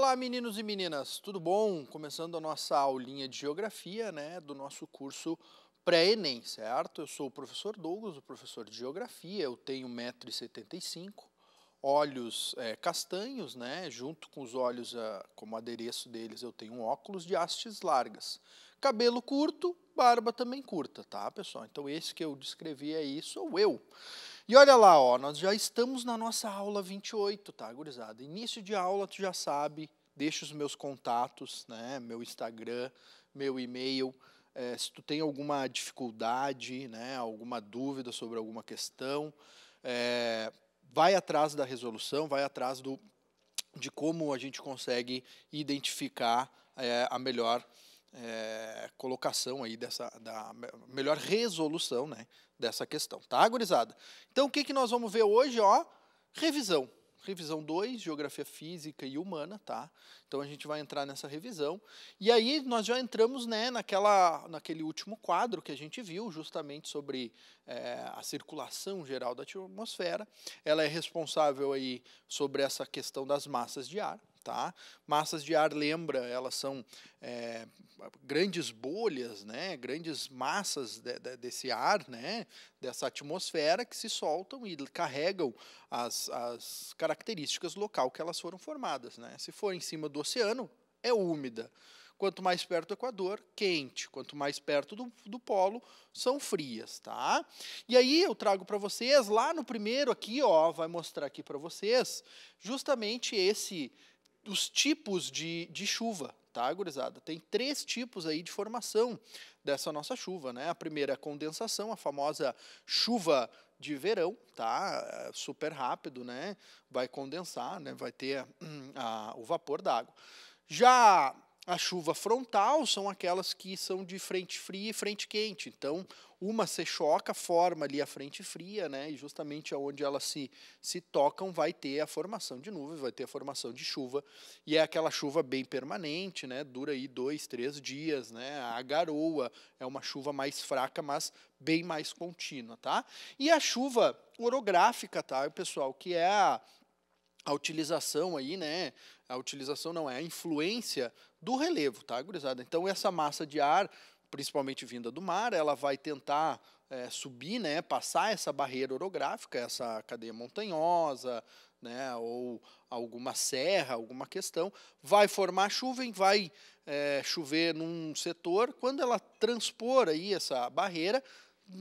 Olá, meninos e meninas, tudo bom? Começando a nossa aulinha de geografia, né, do nosso curso pré-ENEM, certo? Eu sou o professor Douglas, o professor de geografia, eu tenho 1,75m, olhos é, castanhos, né, junto com os olhos a, ah, como adereço deles, eu tenho óculos de hastes largas. Cabelo curto, barba também curta, tá, pessoal? Então esse que eu descrevi aí sou eu. E olha lá, ó, nós já estamos na nossa aula 28, tá, gurizada? Início de aula, tu já sabe, deixa os meus contatos, né, meu Instagram, meu e-mail, é, se tu tem alguma dificuldade, né, alguma dúvida sobre alguma questão, é, vai atrás da resolução, vai atrás do, de como a gente consegue identificar é, a melhor é, colocação aí dessa da melhor resolução né, dessa questão, tá, gurizada? Então, o que, que nós vamos ver hoje? Ó, revisão. Revisão 2, Geografia Física e Humana, tá? Então a gente vai entrar nessa revisão. E aí nós já entramos né, naquela, naquele último quadro que a gente viu, justamente sobre é, a circulação geral da atmosfera. Ela é responsável aí sobre essa questão das massas de ar. Tá? Massas de ar, lembra, elas são é, grandes bolhas, né? grandes massas de, de, desse ar, né? dessa atmosfera que se soltam e carregam as, as características local que elas foram formadas. Né? Se for em cima do oceano, é úmida. Quanto mais perto do Equador, quente. Quanto mais perto do, do polo, são frias, tá? E aí eu trago para vocês, lá no primeiro aqui, ó, vai mostrar aqui para vocês, justamente esse os tipos de, de chuva, tá, gurizada? Tem três tipos aí de formação dessa nossa chuva, né? A primeira é a condensação, a famosa chuva de verão, tá? É super rápido, né? Vai condensar, né? Vai ter a, hum, a, o vapor d'água. Já a chuva frontal são aquelas que são de frente fria e frente quente. Então, uma se choca, forma ali a frente fria, né? E justamente onde elas se, se tocam vai ter a formação de nuvens, vai ter a formação de chuva. E é aquela chuva bem permanente, né? Dura aí dois, três dias, né? A garoa é uma chuva mais fraca, mas bem mais contínua, tá? E a chuva orográfica, tá, pessoal, que é a a utilização aí, né? A utilização não é a influência do relevo, tá, gurizada? Então essa massa de ar, principalmente vinda do mar, ela vai tentar é, subir, né? Passar essa barreira orográfica, essa cadeia montanhosa, né? Ou alguma serra, alguma questão, vai formar chuva e vai é, chover num setor. Quando ela transpor aí essa barreira,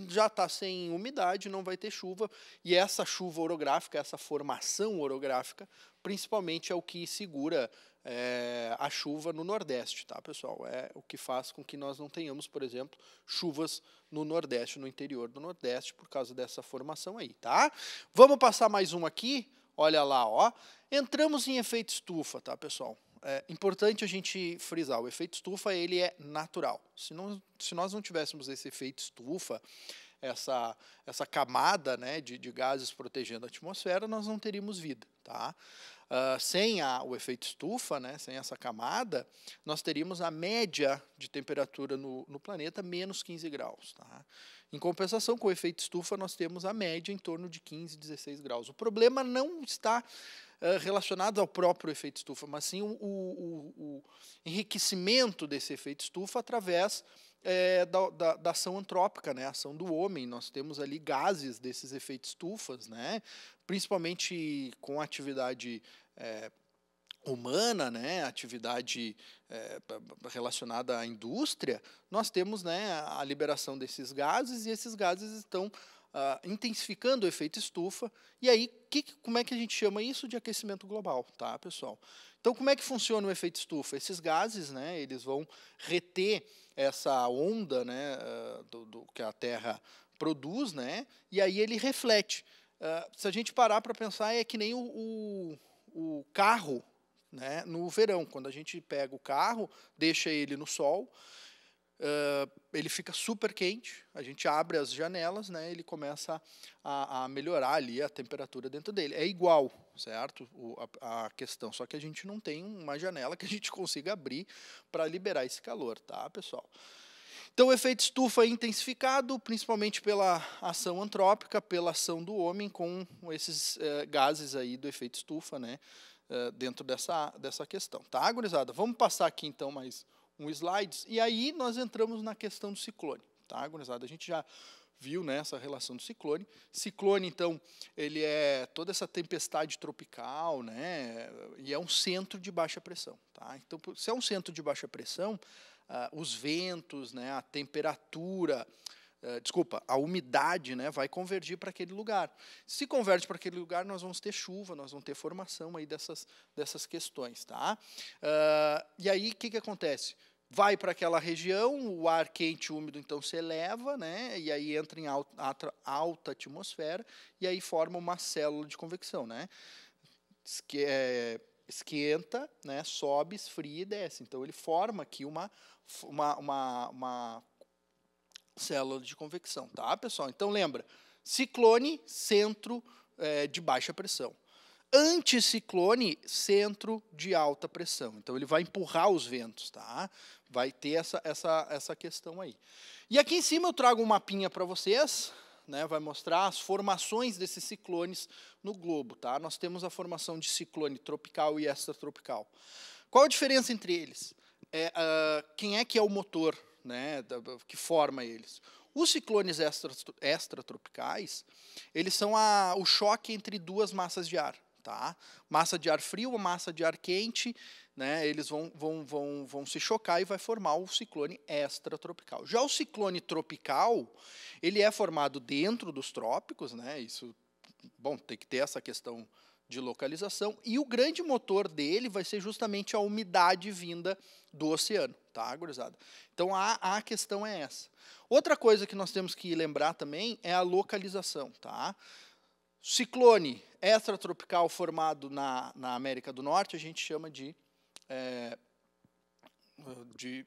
já está sem umidade, não vai ter chuva, e essa chuva orográfica, essa formação orográfica, principalmente é o que segura é, a chuva no Nordeste, tá, pessoal? É o que faz com que nós não tenhamos, por exemplo, chuvas no Nordeste, no interior do Nordeste, por causa dessa formação aí, tá? Vamos passar mais um aqui? Olha lá, ó. Entramos em efeito estufa, tá, pessoal? é importante a gente frisar, o efeito estufa ele é natural. Se, não, se nós não tivéssemos esse efeito estufa, essa, essa camada né, de, de gases protegendo a atmosfera, nós não teríamos vida. Tá? Uh, sem a, o efeito estufa, né, sem essa camada, nós teríamos a média de temperatura no, no planeta menos 15 graus. Tá? Em compensação com o efeito estufa, nós temos a média em torno de 15, 16 graus. O problema não está eh, relacionados ao próprio efeito estufa, mas sim o, o, o enriquecimento desse efeito estufa através é, da, da, da, ação antrópica, né? a ação do homem. Nós temos ali gases desses efeitos estufas, né? principalmente com atividade é, humana, né? atividade é, relacionada à indústria, nós temos né, a liberação desses gases e esses gases estão ah, intensificando o efeito estufa. E aí, que, como é que a gente chama isso de aquecimento global, tá, pessoal? Então, como é que funciona o efeito estufa? Esses gases, né, eles vão reter essa onda, né, ah, do, do que a Terra produz, né, e aí ele reflete. Ah, se a gente parar para pensar, é que nem o, o, o carro, né, no verão, quando a gente pega o carro, deixa ele no sol Uh, ele fica super quente, a gente abre as janelas, né, ele começa a, a melhorar ali a temperatura dentro dele. É igual, certo? O, a, a, questão, só que a gente não tem uma janela que a gente consiga abrir para liberar esse calor, tá, pessoal? Então, o efeito estufa é intensificado, principalmente pela ação antrópica, pela ação do homem com esses uh, gases aí do efeito estufa, né, eh, dentro dessa, dessa questão. Tá, gurizada? Vamos passar aqui, então, mais um slides. E aí nós entramos na questão do ciclone. Tá, A gente já viu né, essa relação do ciclone. Ciclone, então, ele é toda essa tempestade tropical, né, e é um centro de baixa pressão. Tá? Então, se é um centro de baixa pressão, ah, os ventos, né, a temperatura, eh, desculpa, a umidade né, vai convergir para aquele lugar. Se converte para aquele lugar, nós vamos ter chuva, nós vamos ter formação aí dessas, dessas questões. Tá? Ah, e aí, o que, que acontece? vai para aquela região, o ar quente e úmido então se eleva, né? E aí entra em alta, alta atmosfera e aí forma uma célula de convecção, né? Esque, é, esquenta, né? Sobe, esfria e desce. Então ele forma aqui uma uma, uma, uma célula de convecção, tá, pessoal? Então lembra, ciclone, centro é, de baixa pressão anticiclone centro de alta pressão. Então ele vai empurrar os ventos, tá? Vai ter essa, essa, essa questão aí. E aqui em cima eu trago um mapinha para vocês, né? Vai mostrar as formações desses ciclones no globo, tá? Nós temos a formação de ciclone tropical e extratropical. Qual a diferença entre eles? É, uh, quem é que é o motor, né? Da, que forma eles? Os ciclones extratropicais, eles são a, o choque entre duas massas de ar. Tá? Massa de ar frio, massa de ar quente, né, eles vão, vão, vão, vão se chocar e vai formar o ciclone extratropical. Já o ciclone tropical, ele é formado dentro dos trópicos, né, isso, bom, tem que ter essa questão de localização, e o grande motor dele vai ser justamente a umidade vinda do oceano, tá, gurizada? Então, a, a questão é essa. Outra coisa que nós temos que lembrar também é a localização, tá? Ciclone extratropical formado na, na América do Norte, a gente chama de, é, de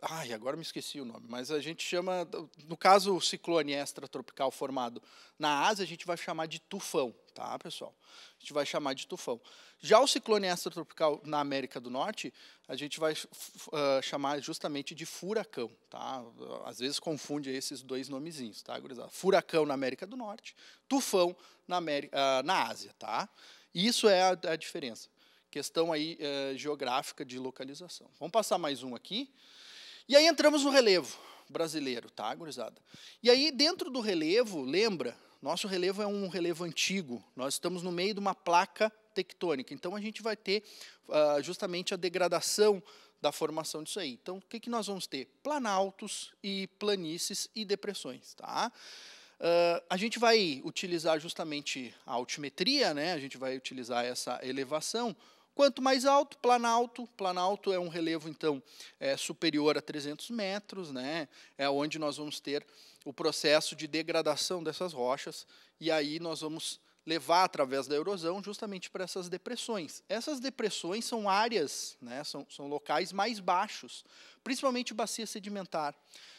Ai, agora me esqueci o nome, mas a gente chama, no caso o ciclone extratropical formado na Ásia, a gente vai chamar de tufão tá, pessoal? A gente vai chamar de tufão. Já o ciclone extratropical na América do Norte, a gente vai uh, chamar justamente de furacão, tá? Às vezes confunde esses dois nomezinhos, tá, gurizada? Furacão na América do Norte, tufão na, América, uh, na Ásia, tá? Isso é a, a diferença. Questão aí uh, geográfica de localização. Vamos passar mais um aqui. E aí entramos no relevo brasileiro, tá, gurizada? E aí, dentro do relevo, lembra, nosso relevo é um relevo antigo, nós estamos no meio de uma placa tectônica, então a gente vai ter uh, justamente a degradação da formação disso aí. Então, o que, que nós vamos ter? Planaltos e planícies e depressões. Tá? Uh, a gente vai utilizar justamente a altimetria, né? a gente vai utilizar essa elevação Quanto mais alto, planalto. Planalto é um relevo, então, é, superior a 300 metros, né? é onde nós vamos ter o processo de degradação dessas rochas, e aí nós vamos levar através da erosão justamente para essas depressões. Essas depressões são áreas, né, são, são locais mais baixos, principalmente bacia sedimentar,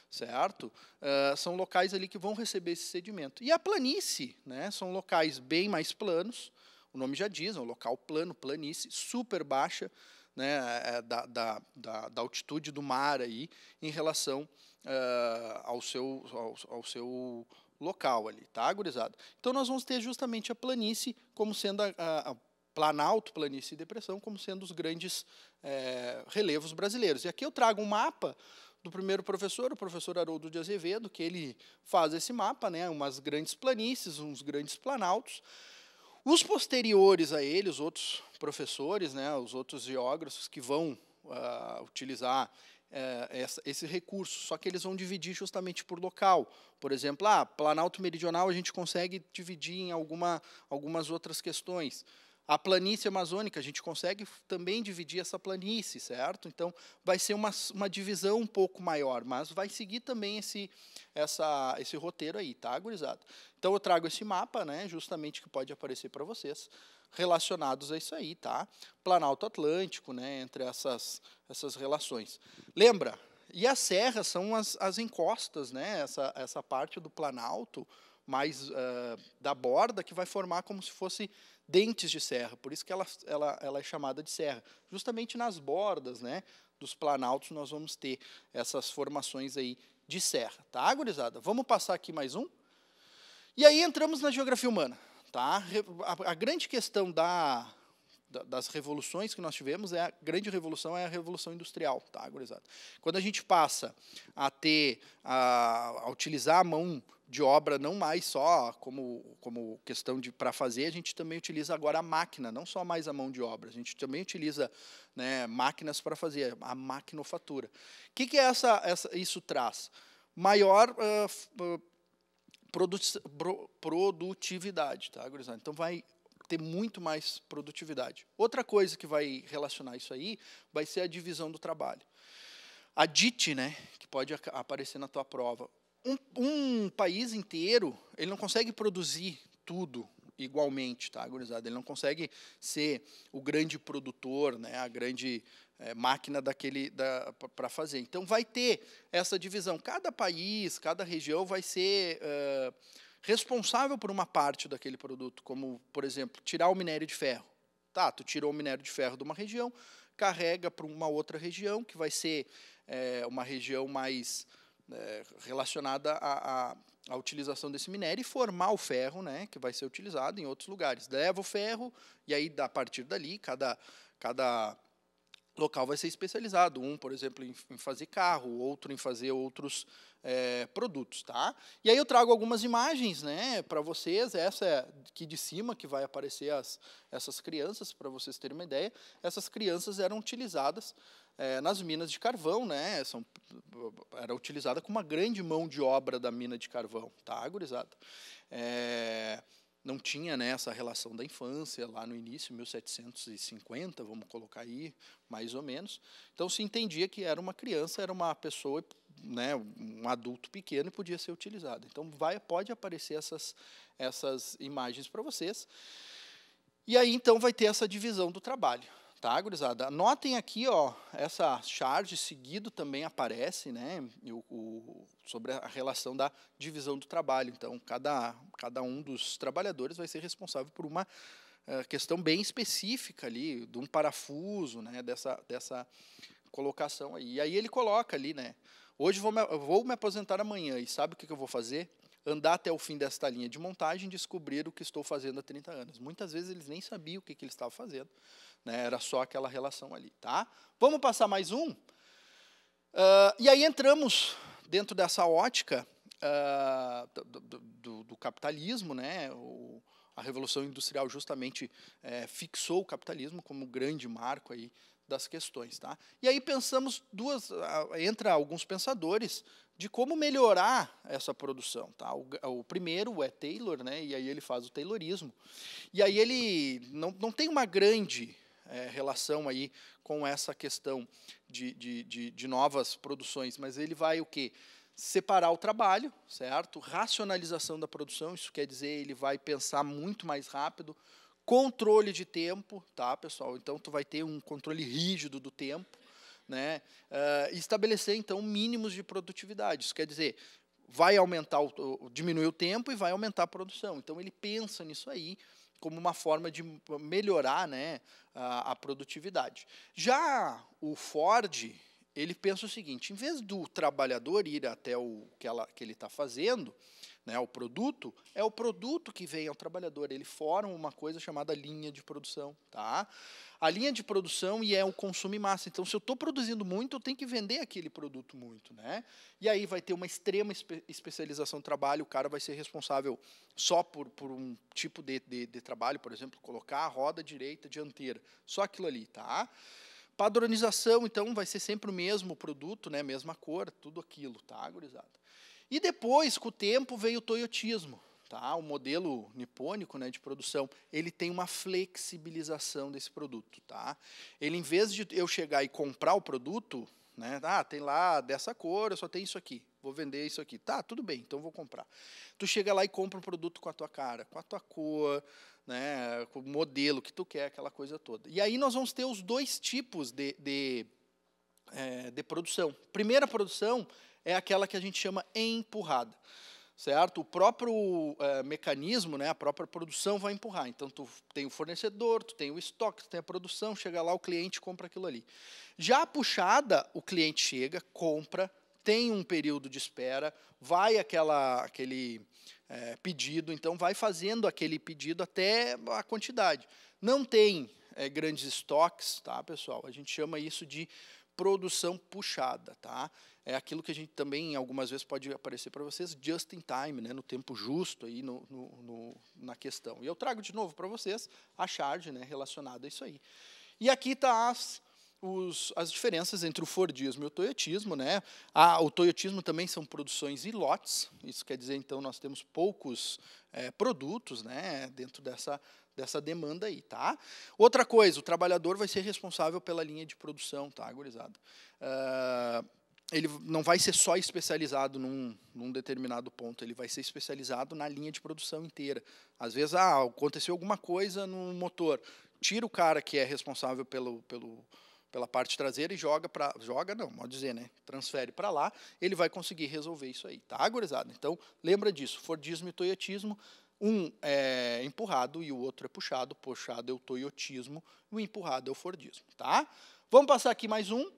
certo? Uh, são locais ali que vão receber esse sedimento. E a planície, né, são locais bem mais planos, o nome já diz, é um local plano, planície, super baixa né, é, é, da, da, da, altitude do mar aí em relação uh, ao, seu, ao, ao, seu local ali, tá, gurizada? Então nós vamos ter justamente a planície como sendo a, a, a Planalto, Planície e Depressão como sendo os grandes é, relevos brasileiros. E aqui eu trago um mapa do primeiro professor, o professor Haroldo de Azevedo, que ele faz esse mapa, né, umas grandes planícies, uns grandes planaltos, os posteriores a ele, os outros professores, né, os outros geógrafos que vão uh, utilizar eh, essa, esse recurso, só que eles vão dividir justamente por local. Por exemplo, ah, Planalto Meridional a gente consegue dividir em alguma, algumas outras questões. A planície amazônica, a gente consegue também dividir essa planície, certo? Então, vai ser uma, uma divisão um pouco maior, mas vai seguir também esse, essa, esse roteiro aí, tá, gurizada? Então, eu trago esse mapa, né, justamente que pode aparecer para vocês, relacionados a isso aí, tá? Planalto Atlântico, né, entre essas, essas relações. Lembra? E as serras são as, as encostas, né, essa, essa parte do Planalto, mais uh, da borda, que vai formar como se fosse dentes de serra, por isso que ela, ela, ela é chamada de serra. Justamente nas bordas né, dos planaltos nós vamos ter essas formações aí de serra. Tá, gurizada? Vamos passar aqui mais um? E aí entramos na geografia humana. Tá? A, a grande questão da, da, das revoluções que nós tivemos é a grande revolução é a revolução industrial, tá, gurizada? Quando a gente passa a ter a, a utilizar a mão de obra não mais só como, como questão de para fazer, a gente também utiliza agora a máquina, não só mais a mão de obra, a gente também utiliza né, máquinas para fazer, a maquinofatura. O que, que é essa, essa, isso traz? Maior uh, ah, ah, produ produtividade, tá, gurizada? Então vai ter muito mais produtividade. Outra coisa que vai relacionar isso aí vai ser a divisão do trabalho. A DIT, né, que pode aparecer na tua prova um, um país inteiro, ele não consegue produzir tudo igualmente, tá, gurizada? Ele não consegue ser o grande produtor, né, a grande é, máquina daquele da, para fazer. Então, vai ter essa divisão. Cada país, cada região vai ser uh, responsável por uma parte daquele produto, como, por exemplo, tirar o minério de ferro. Tá, tu tirou o minério de ferro de uma região, carrega para uma outra região, que vai ser é, uma região mais é, relacionada à, à, à, utilização desse minério e formar o ferro, né, que vai ser utilizado em outros lugares. Leva o ferro e aí, a partir dali, cada, cada local vai ser especializado. Um, por exemplo, em, em fazer carro, outro em fazer outros é, produtos, tá? E aí eu trago algumas imagens, né, para vocês. Essa é aqui de cima que vai aparecer as essas crianças para vocês terem uma ideia. Essas crianças eram utilizadas é, nas minas de carvão, né? São, era utilizada como uma grande mão de obra da mina de carvão, tá, gurizada? É, não tinha né, essa relação da infância lá no início, 1750, vamos colocar aí, mais ou menos. Então se entendia que era uma criança, era uma pessoa, né, um adulto pequeno e podia ser utilizado. Então vai, pode aparecer essas, essas imagens para vocês. E aí então vai ter essa divisão do trabalho tá, gurizada? Notem aqui, ó, essa charge seguido também aparece, né, o, o, sobre a relação da divisão do trabalho. Então, cada, cada um dos trabalhadores vai ser responsável por uma uh, questão bem específica ali, de um parafuso, né, dessa, dessa colocação aí. E aí ele coloca ali, né, hoje vou me, vou me aposentar amanhã e sabe o que, que eu vou fazer? andar até o fim desta linha de montagem e descobrir o que estou fazendo há 30 anos. Muitas vezes eles nem sabiam o que, que eles estavam fazendo, né? era só aquela relação ali. Tá? Vamos passar mais um? Uh, e aí entramos dentro dessa ótica uh, do, do, do, capitalismo, né? O, a Revolução Industrial justamente é, fixou o capitalismo como grande marco aí das questões. Tá? E aí pensamos duas, entra alguns pensadores de como melhorar essa produção. Tá? O, o, primeiro é Taylor, né? e aí ele faz o Taylorismo. E aí ele não, não tem uma grande é, relação aí com essa questão de, de, de, de novas produções, mas ele vai o quê? separar o trabalho, certo? Racionalização da produção, isso quer dizer ele vai pensar muito mais rápido Controle de tempo, tá, pessoal? Então, tu vai ter um controle rígido do tempo, né? Uh, estabelecer, então, mínimos de produtividade. Isso quer dizer, vai aumentar, o, diminuir o tempo e vai aumentar a produção. Então, ele pensa nisso aí como uma forma de melhorar né, a, a produtividade. Já o Ford, ele pensa o seguinte: em vez do trabalhador ir até o que, ela, que ele está fazendo, né, o produto, é o produto que vem ao trabalhador. Ele forma uma coisa chamada linha de produção. Tá? A linha de produção e é o consumo em massa. Então, se eu estou produzindo muito, eu tenho que vender aquele produto muito. Né? E aí vai ter uma extrema espe especialização do trabalho, o cara vai ser responsável só por, por um tipo de, de, de trabalho, por exemplo, colocar a roda direita dianteira. Só aquilo ali, tá? Padronização, então, vai ser sempre o mesmo produto, né, mesma cor, tudo aquilo, tá, gurizada? E depois, com o tempo, veio o toyotismo, tá? O modelo nipônico, né, de produção, ele tem uma flexibilização desse produto, tá? Ele, em vez de eu chegar e comprar o produto, né, ah, tem lá dessa cor, eu só tenho isso aqui vou vender isso aqui. Tá, tudo bem, então vou comprar. Tu chega lá e compra um produto com a tua cara, com a tua cor, né, com o modelo que tu quer, aquela coisa toda. E aí nós vamos ter os dois tipos de, de, é, de produção. Primeira produção é aquela que a gente chama empurrada. Certo? O próprio é, mecanismo, né, a própria produção vai empurrar. Então, tu tem o fornecedor, tu tem o estoque, tu tem a produção, chega lá, o cliente compra aquilo ali. Já a puxada, o cliente chega, compra, tem um período de espera, vai aquela, aquele é, pedido, então vai fazendo aquele pedido até a quantidade. Não tem é, grandes estoques, tá, pessoal? A gente chama isso de produção puxada, tá? É aquilo que a gente também algumas vezes pode aparecer para vocês just in time, né? No tempo justo aí no, no, no na questão. E eu trago de novo para vocês a charge, né? Relacionada a isso aí. E aqui está as os, as diferenças entre o Fordismo e o Toyotismo. Né? Ah, o Toyotismo também são produções e lotes, isso quer dizer, então, nós temos poucos é, produtos né, dentro dessa, dessa demanda aí. Tá? Outra coisa, o trabalhador vai ser responsável pela linha de produção, tá, gurizada? Uh, ele não vai ser só especializado num, num, determinado ponto, ele vai ser especializado na linha de produção inteira. Às vezes, ah, aconteceu alguma coisa no motor, tira o cara que é responsável pelo, pelo pela parte traseira e joga para joga não, pode dizer, né? Transfere para lá, ele vai conseguir resolver isso aí, tá, gurizada? Então, lembra disso, Fordismo e Toyotismo, um é empurrado e o outro é puxado, puxado é o Toyotismo, o empurrado é o Fordismo, tá? Vamos passar aqui mais um,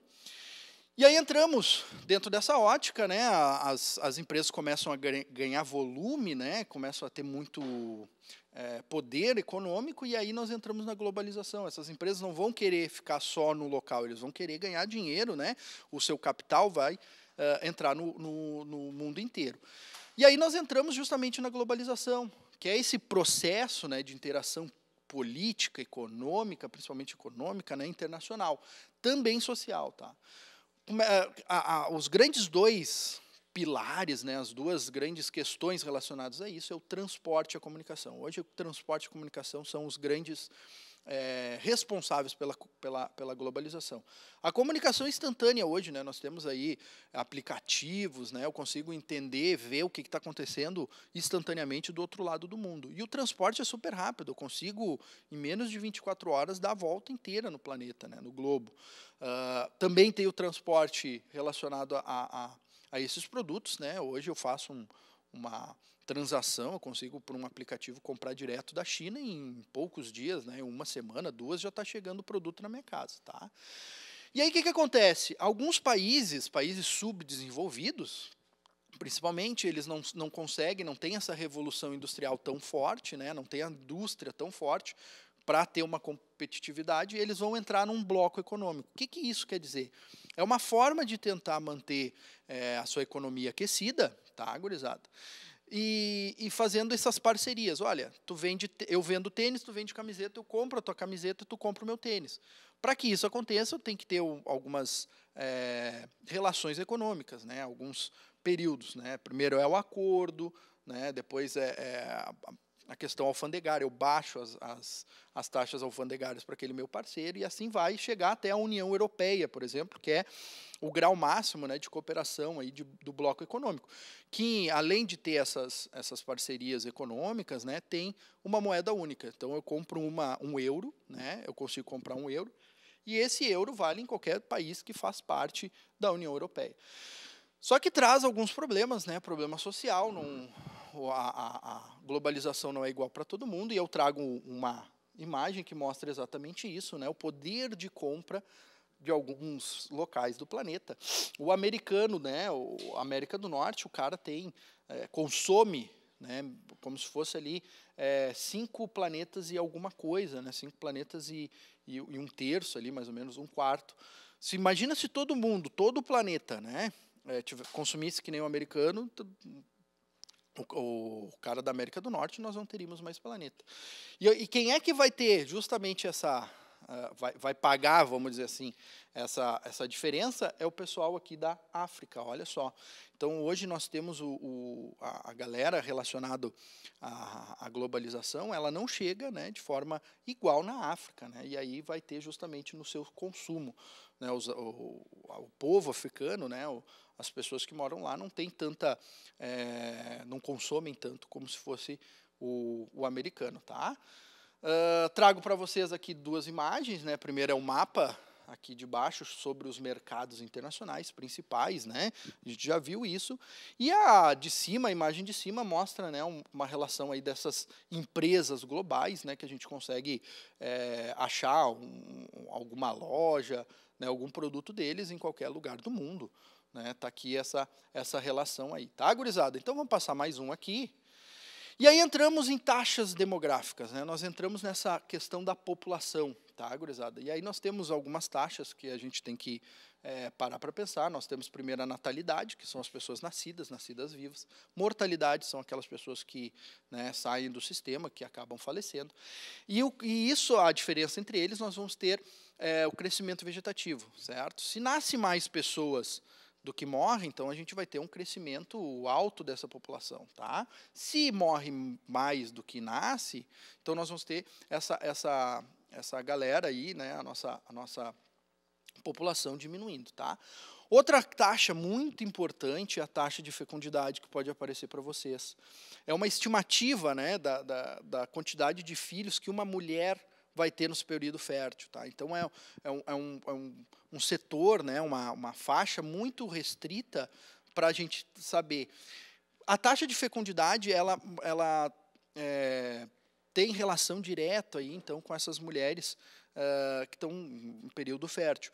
e aí entramos dentro dessa ótica, né? As, as empresas começam a ganhar volume, né? Começam a ter muito é, poder econômico e aí nós entramos na globalização. Essas empresas não vão querer ficar só no local, eles vão querer ganhar dinheiro, né? O seu capital vai é, entrar no, no, no mundo inteiro. E aí nós entramos justamente na globalização, que é esse processo, né? De interação política, econômica, principalmente econômica, né? Internacional, também social, tá? É, a, a, os grandes dois pilares, né, as duas grandes questões relacionadas a isso é o transporte e a comunicação. Hoje, o transporte e a comunicação são os grandes é, responsáveis pela, pela, pela globalização. A comunicação instantânea hoje, né, nós temos aí aplicativos, né, eu consigo entender, ver o que está acontecendo instantaneamente do outro lado do mundo. E o transporte é super rápido, eu consigo, em menos de 24 horas, dar a volta inteira no planeta, né, no globo. Uh, também tem o transporte relacionado a, a, a esses produtos. Né, hoje eu faço um, uma transação, eu consigo por um aplicativo comprar direto da China em poucos dias, né, uma semana, duas, já está chegando o produto na minha casa. Tá? E aí o que, que acontece? Alguns países, países subdesenvolvidos, principalmente eles não, não conseguem, não tem essa revolução industrial tão forte, né? não tem a indústria tão forte para ter uma competitividade, eles vão entrar num bloco econômico. O que, que isso quer dizer? É uma forma de tentar manter é, a sua economia aquecida, tá, gurizada? E, e, fazendo essas parcerias. Olha, tu vende, eu vendo tênis, tu vende camiseta, eu compro a tua camiseta, tu compra o meu tênis. Para que isso aconteça, tem que ter algumas é, relações econômicas, né? Alguns períodos, né? Primeiro é o acordo, né? Depois é, é a questão alfandegária, eu baixo as, as, as taxas alfandegárias para aquele meu parceiro, e assim vai chegar até a União Europeia, por exemplo, que é o grau máximo né, de cooperação aí de, do bloco econômico, que além de ter essas, essas parcerias econômicas, né, tem uma moeda única. Então eu compro uma, um euro, né, eu consigo comprar um euro, e esse euro vale em qualquer país que faz parte da União Europeia. Só que traz alguns problemas, né? Problema social, não, a, a globalização não é igual para todo mundo, e eu trago uma imagem que mostra exatamente isso, né? o poder de compra de alguns locais do planeta. O americano, né, o América do Norte, o cara tem, é, consome, né, como se fosse ali é, cinco planetas e alguma coisa, né, cinco planetas e, e, e, um terço ali, mais ou menos, um quarto. Se imagina se todo mundo, todo o planeta, né, é, consumisse que nem o americano, o, o cara da América do Norte, nós não teríamos mais planeta. E, e quem é que vai ter justamente essa eh, vai, vai pagar, vamos dizer assim, essa, essa diferença é o pessoal aqui da África, olha só. Então, hoje nós temos o, o a, a, galera relacionada à, à, globalização, ela não chega né, de forma igual na África, né, e aí vai ter justamente no seu consumo. Né, os, o, o povo africano, né, o, as pessoas que moram lá não tem tanta, é, não consomem tanto como se fosse o, o americano, tá? Ah, trago para vocês aqui duas imagens. Né? A primeira é o mapa aqui de baixo sobre os mercados internacionais principais, né? A gente já viu isso. E a de cima, a imagem de cima mostra, né, uma relação aí dessas empresas globais, né, que a gente consegue é, achar um, alguma loja, né, algum produto deles em qualquer lugar do mundo, né? Tá aqui essa essa relação aí, tá, gurizada? Então vamos passar mais um aqui. E aí entramos em taxas demográficas, né? nós entramos nessa questão da população, tá, gurizada? E aí nós temos algumas taxas que a gente tem que é, parar para pensar. Nós temos primeiro a natalidade, que são as pessoas nascidas, nascidas vivas. Mortalidade são aquelas pessoas que né, saem do sistema, que acabam falecendo. E, o, e, isso, a diferença entre eles, nós vamos ter é, o crescimento vegetativo, certo? Se nasce mais pessoas do que morre, então a gente vai ter um crescimento alto dessa população, tá? Se morre mais do que nasce, então nós vamos ter essa essa essa galera aí, né, a nossa a nossa população diminuindo, tá? Outra taxa muito importante é a taxa de fecundidade que pode aparecer para vocês. É uma estimativa né, da, da, da quantidade de filhos que uma mulher vai ter no seu período fértil. Tá? Então, é, é, um, é, um, é um, um setor, né, uma, uma faixa muito restrita para a gente saber. A taxa de fecundidade, ela, ela é, tem relação direta aí, então, com essas mulheres ah, que estão em período fértil.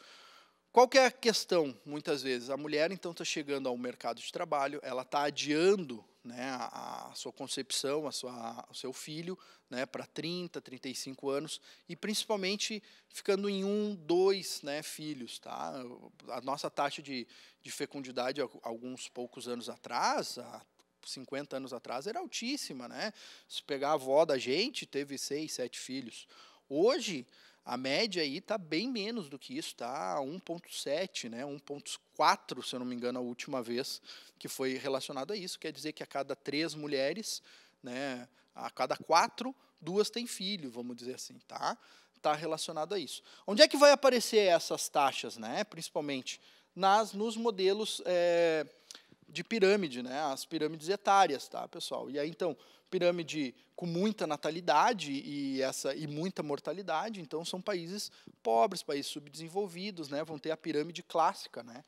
Qual que é a questão, muitas vezes? A mulher, então, está chegando ao mercado de trabalho, ela está adiando né, a, a, sua concepção, a sua, o seu filho, né, para 30, 35 anos, e principalmente ficando em um, dois né, filhos. Tá? A nossa taxa de, de fecundidade, alguns poucos anos atrás, há 50 anos atrás, era altíssima. Né? Se pegar a avó da gente, teve seis, sete filhos. Hoje, a média aí está bem menos do que isso, está 1,7, né? 1,4, se eu não me engano, a última vez que foi relacionado a isso. Quer dizer que a cada três mulheres, né, a cada quatro, duas têm filho, vamos dizer assim, tá? Está relacionado a isso. Onde é que vai aparecer essas taxas, né? Principalmente nas, nos modelos é, de pirâmide, né? As pirâmides etárias, tá, pessoal? E aí, então, pirâmide com muita natalidade e essa e muita mortalidade, então são países pobres, países subdesenvolvidos, né, vão ter a pirâmide clássica, né?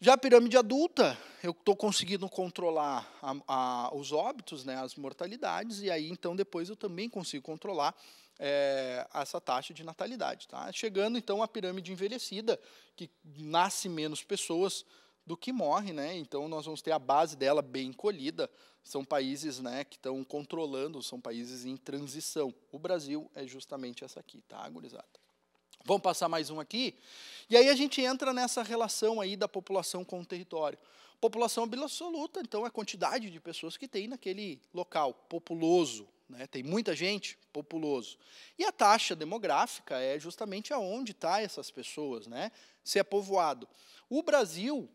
Já a pirâmide adulta, eu estou conseguindo controlar a, a, os óbitos, né, as mortalidades, e aí então depois eu também consigo controlar é, essa taxa de natalidade. Tá? Chegando então à pirâmide envelhecida, que nasce menos pessoas do que morre, né? Então nós vamos ter a base dela bem colhida. São países, né, que estão controlando, são países em transição. O Brasil é justamente essa aqui, tá, gurizada? Vamos passar mais um aqui. E aí a gente entra nessa relação aí da população com o território. População absoluta, então é a quantidade de pessoas que tem naquele local populoso, né, tem muita gente, populoso. E a taxa demográfica é justamente aonde está tá essas pessoas, né? se é povoado. O Brasil,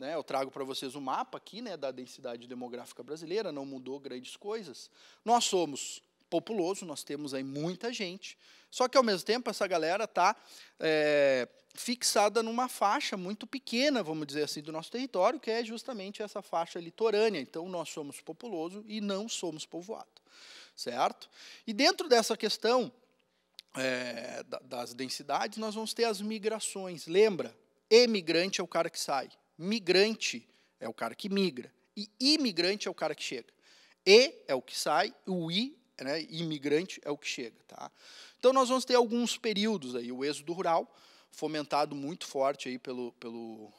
né, eu trago para vocês o um mapa aqui né, da densidade demográfica brasileira, não mudou grandes coisas. Nós somos populoso, nós temos aí muita gente, só que ao mesmo tempo essa galera está é, fixada numa faixa muito pequena, vamos dizer assim, do nosso território, que é justamente essa faixa litorânea. Então nós somos populoso e não somos povoado, certo? E dentro dessa questão é, das densidades, nós vamos ter as migrações. Lembra? Emigrante é o cara que sai Migrante é o cara que migra. E imigrante é o cara que chega. E é o que sai, o I, né, imigrante, é o que chega. Tá? Então, nós vamos ter alguns períodos aí. O êxodo rural, fomentado muito forte aí pelo, pelo,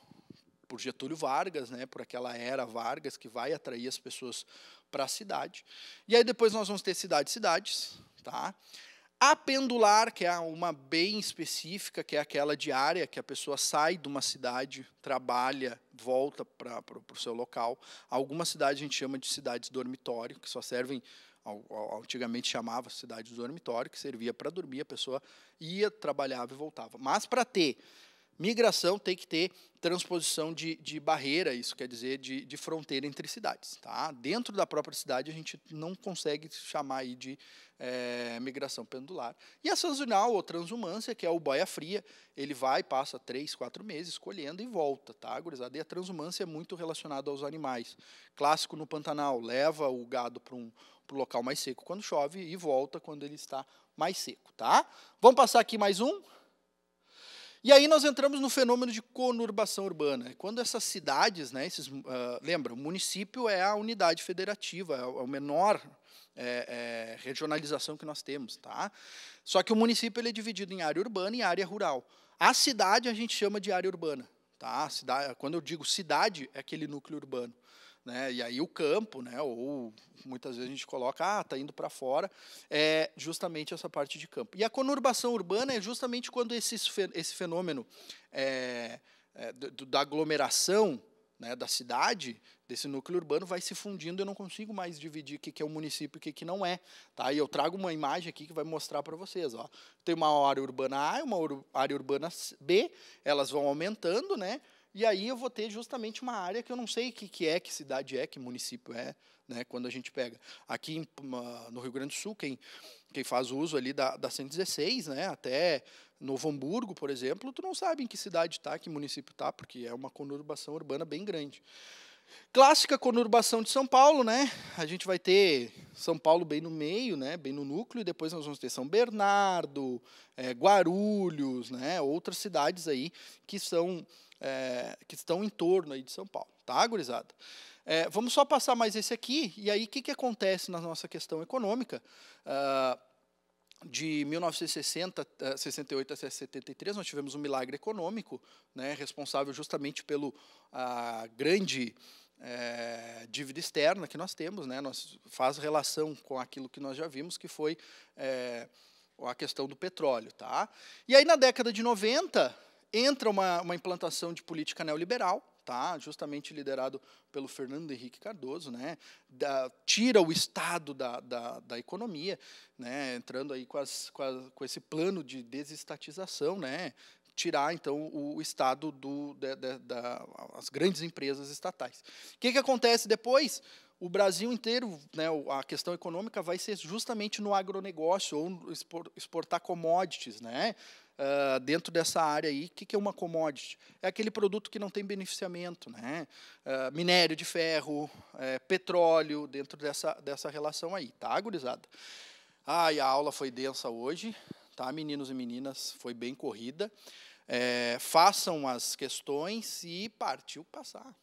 por Getúlio Vargas, né, por aquela era Vargas, que vai atrair as pessoas para a cidade. E aí depois nós vamos ter cidade cidades tá? a pendular que é uma bem específica, que é aquela diária que a pessoa sai de uma cidade, trabalha, volta para o seu local. Algumas cidades a gente chama de cidades dormitório, que só servem antigamente chamava cidades do dormitório, que servia para dormir, a pessoa ia, trabalhava e voltava. Mas para ter migração tem que ter transposição de, de barreira, isso quer dizer de, de, fronteira entre cidades. Tá? Dentro da própria cidade, a gente não consegue chamar aí de é, migração pendular. E a sazonal ou transhumância, que é o boia fria, ele vai, passa três, quatro meses colhendo e volta, tá, E a transhumância é muito relacionada aos animais. Clássico no Pantanal, leva o gado para um pro local mais seco quando chove e volta quando ele está mais seco, tá? Vamos passar aqui mais um? E aí nós entramos no fenômeno de conurbação urbana. Quando essas cidades, né, esses, uh, lembra, o município é a unidade federativa, é, é o menor é, é, regionalização que nós temos. Tá? Só que o município ele é dividido em área urbana e área rural. A cidade a gente chama de área urbana. Tá? Cidade, quando eu digo cidade, é aquele núcleo urbano. Né? E aí o campo, né? ou muitas vezes a gente coloca, ah, está indo para fora, é justamente essa parte de campo. E a conurbação urbana é justamente quando esse esse fenômeno é, é, do, da aglomeração né, da cidade, desse núcleo urbano, vai se fundindo, eu não consigo mais dividir o que, é o um município e o que, que não é. Tá? E eu trago uma imagem aqui que vai mostrar para vocês. Ó. Tem uma área urbana A e uma área urbana B, elas vão aumentando, né? E aí eu vou ter justamente uma área que eu não sei que, que é, que cidade é, que município é, né, quando a gente pega. Aqui em, no Rio Grande do Sul, quem, quem faz uso ali da, da 116, né, até Novo Hamburgo, por exemplo, tu não sabe em que cidade está, que município está, porque é uma conurbação urbana bem grande. Clássica conurbação de São Paulo, né? A gente vai ter São Paulo bem no meio, né? Bem no núcleo, e depois nós vamos ter São Bernardo, é, Guarulhos, né? Outras cidades aí que são é, que estão em torno aí de São Paulo. Tá, gurizada? É, vamos só passar mais esse aqui, e aí o que, que acontece na nossa questão econômica? Ah, de 1960, 68 ah, a 73, nós tivemos um milagre econômico, né, responsável justamente pelo a ah, grande é, dívida externa que nós temos, né, nós faz relação com aquilo que nós já vimos, que foi é, a questão do petróleo. Tá? E aí, na década de 90, entra uma, uma implantação de política neoliberal, tá? justamente liderado pelo Fernando Henrique Cardoso, né? Da, tira o Estado da, da, da, economia, né? entrando aí com, as, com, a, com esse plano de desestatização, né? tirar então o, o Estado do, de, de, da, as grandes empresas estatais. O que, que acontece depois? o Brasil inteiro, né, a questão econômica vai ser justamente no agronegócio ou exportar commodities, né? Ah, dentro dessa área aí. O que, que, é uma commodity? É aquele produto que não tem beneficiamento, né? Uh, minério de ferro, é, petróleo, dentro dessa, dessa relação aí, tá, gurizada? Ai, a aula foi densa hoje, tá, meninos e meninas? Foi bem corrida. É, façam as questões e partiu passar.